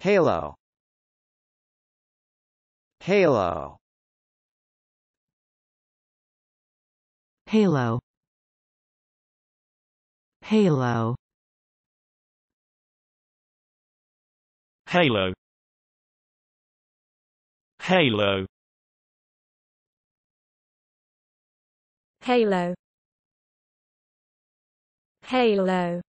Halo Halo Halo Halo Halo Halo Halo Halo